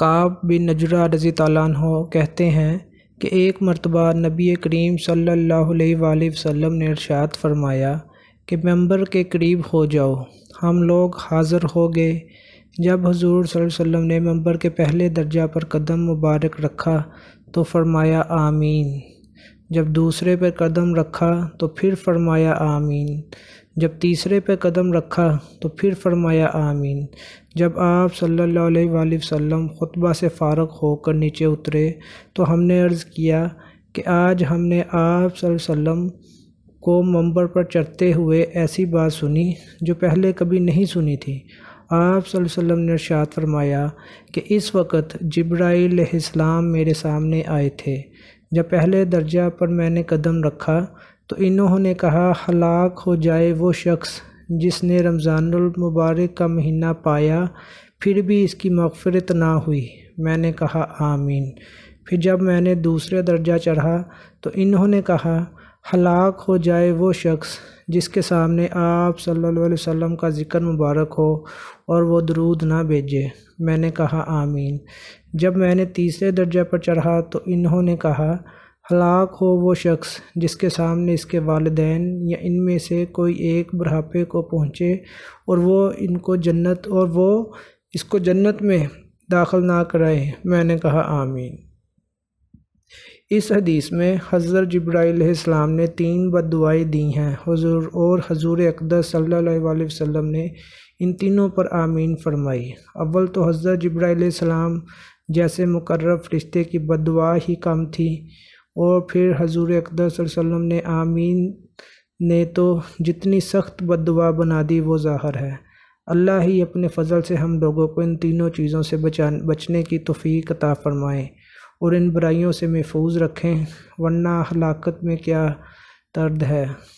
काब बिन नजरा रज़ी हो कहते हैं कि एक मरतबा नबी करीम सल्लल्लाहु अलैहि वसल्लम ने इरशाद फरमाया कि मेंबर के करीब हो जाओ हम लोग हाजिर हो गए जब हजूर वसम ने मेंबर के पहले दर्जा पर कदम मुबारक रखा तो फरमाया आमीन जब दूसरे पर कदम रखा तो फिर फरमाया आमीन जब तीसरे पे कदम रखा तो फिर फरमाया आमीन जब आप सल्लल्लाहु अलैहि वसल्लम ख़ुतबा से फ़ारग होकर नीचे उतरे तो हमने अर्ज़ किया कि आज हमने आप सल्लम को मंबर पर चढ़ते हुए ऐसी बात सुनी जो पहले कभी नहीं सुनी थी आप वसल्लम ने इरशाद फरमाया कि इस वक्त जब्राईल इस्लाम मेरे सामने आए थे जब पहले दर्जा पर मैंने कदम रखा तो इन्होंने कहा हलाक हो जाए वो शख्स जिसने रमज़ानुल मुबारक का महीना पाया फिर भी इसकी मगफरत ना हुई मैंने कहा आमीन फिर जब मैंने दूसरा दर्जा चढ़ा तो इन्होंने कहा हलाक हो जाए वो शख्स जिसके सामने आप सल्लल्लाहु अलैहि वसल्लम का ज़िक्र मुबारक हो और वो दरूद ना भेजे मैंने कहा आमीन जब मैंने तीसरे दर्जा पर चढ़ा तो इन्होंने कहा हलाक हो वो शख्स जिसके सामने इसके वालदेन या इनमें से कोई एक बुढ़ापे को पहुँचे और वो इनको जन्नत और वो इसको जन्नत में दाखिल ना कराए मैंने कहा आमीन इस हदीस में हज़र जब्राईसम ने तीन बद दुआएँ दी हैं हजूर और हजूर अकदस सल्लल्लाहु अलैहि वसल्लम ने इन तीनों पर आमीन फरमाई अव्वल तो हज़र जब्राईसम जैसे मुकर्रब फरिश्ते की बद ही कम थी और फिर हजूर अकदर सल्लम ने आमीन ने तो जितनी सख्त बदवा बना दी वो ज़ाहर है अल्लाह ही अपने फ़जल से हम लोगों को इन तीनों चीज़ों से बचा बचने की तोफ़ी अता फ़रमाएँ और इन बुराइयों से महफूज रखें वरना हलाकत में क्या दर्द है